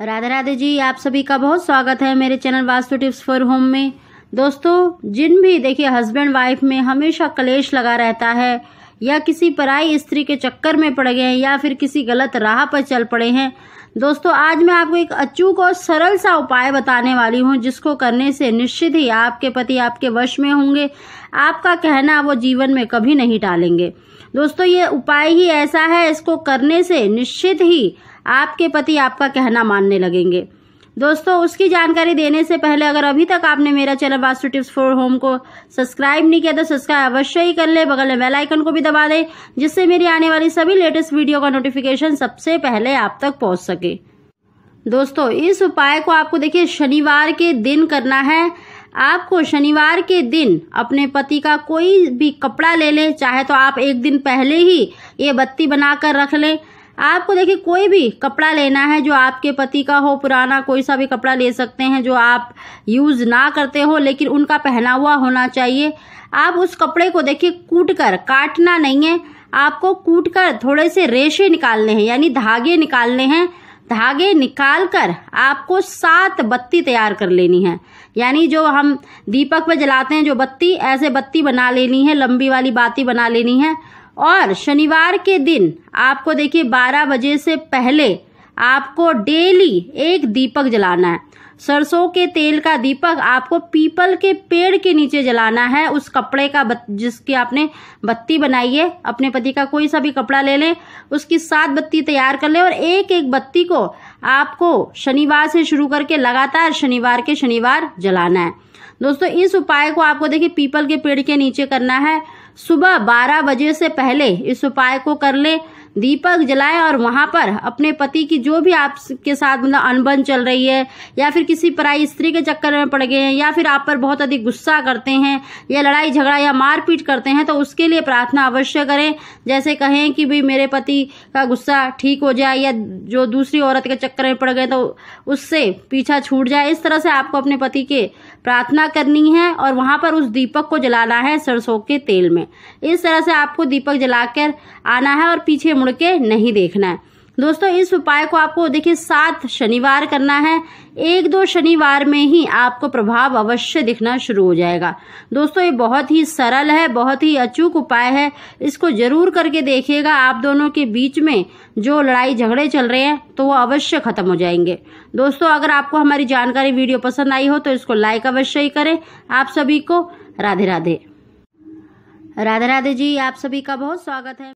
राधे राधे जी आप सभी का बहुत स्वागत है मेरे channel Vastu tips for home में दोस्तों जिन भी देखिए हस्बैंड वाइफ में हमेशा कलेश लगा रहता है या किसी पराई स्त्री के चक्कर में पड़ गए हैं या फिर किसी गलत राह पर चल पड़े हैं दोस्तों आज मैं आपको एक अचूक और सरल सा उपाय बताने वाली हूँ जिसको करने से निश्चित ही आपके पति आपके वश में होंगे आपका कहना वो जीवन में कभी नहीं टालेंगे दोस्तों ये उपाय ही ऐसा है इसको करने से निश्चित ही आपके पति आपका कहना मानने लगेंगे दोस्तों उसकी जानकारी देने से पहले अगर अभी तक आपने मेरा channel Vastu tips for home को सब्सक्राइब नहीं किया तो सब्सक्राइब अवश्य ही कर ले बगल में बेल आइकन को भी दबा दें जिससे मेरी आने वाली सभी लेटेस्ट वीडियो का नोटिफिकेशन सबसे पहले आप तक पहुंच सके दोस्तों इस उपाय को आपको देखिए शनिवार के दिन करना है आपको शनिवार के दिन अपने पति का कोई भी कपड़ा ले लें चाहे तो आप एक दिन पहले ही ये बत्ती बनाकर रख लें आपको देखिए कोई भी कपड़ा लेना है जो आपके पति का हो पुराना कोई सा भी कपड़ा ले सकते हैं जो आप यूज़ ना करते हो लेकिन उनका पहना हुआ होना चाहिए आप उस कपड़े को देखिए कूट कर काटना नहीं है आपको कूट कर थोड़े से रेशे निकालने हैं यानी धागे निकालने हैं धागे निकाल कर आपको सात बत्ती तैयार कर लेनी है यानी जो हम दीपक पर जलाते हैं जो बत्ती ऐसे बत्ती बना लेनी है लंबी वाली बाती बना लेनी है और शनिवार के दिन आपको देखिए बारह बजे से पहले आपको डेली एक दीपक जलाना है सरसों के तेल का दीपक आपको पीपल के पेड़ के नीचे जलाना है उस कपड़े का बत, जिसकी आपने बत्ती बनाई है अपने पति का कोई सा भी कपड़ा ले लें उसकी सात बत्ती तैयार कर लें और एक एक बत्ती को आपको शनिवार से शुरू करके लगातार शनिवार के शनिवार जलाना है दोस्तों इस उपाय को आपको देखिए पीपल के पेड़ के नीचे करना है सुबह बारह बजे से पहले इस उपाय को कर लें दीपक जलाएं और वहां पर अपने पति की जो भी आपके साथ मतलब अनबन चल रही है या फिर किसी पराई स्त्री के चक्कर में पड़ गए हैं या फिर आप पर बहुत अधिक गुस्सा करते हैं या लड़ाई झगड़ा या मारपीट करते हैं तो उसके लिए प्रार्थना अवश्य करें जैसे कहें कि भाई मेरे पति का गुस्सा ठीक हो जाए या जो दूसरी औरत के चक्कर में पड़ गए तो उससे पीछा छूट जाए इस तरह से आपको अपने पति के प्रार्थना करनी है और वहाँ पर उस दीपक को जलाना है सरसों के तेल में इस तरह से आपको दीपक जलाकर आना है और पीछे मुड़ के नहीं देखना है दोस्तों इस उपाय को आपको देखिए सात शनिवार करना है एक दो शनिवार में ही आपको प्रभाव अवश्य दिखना शुरू हो जाएगा दोस्तों ये बहुत ही सरल है बहुत ही अचूक उपाय है इसको जरूर करके देखिएगा आप दोनों के बीच में जो लड़ाई झगड़े चल रहे हैं तो वो अवश्य खत्म हो जाएंगे दोस्तों अगर आपको हमारी जानकारी वीडियो पसंद आई हो तो इसको लाइक अवश्य ही करें आप सभी को राधे राधे राधे राधे जी आप सभी का बहुत स्वागत है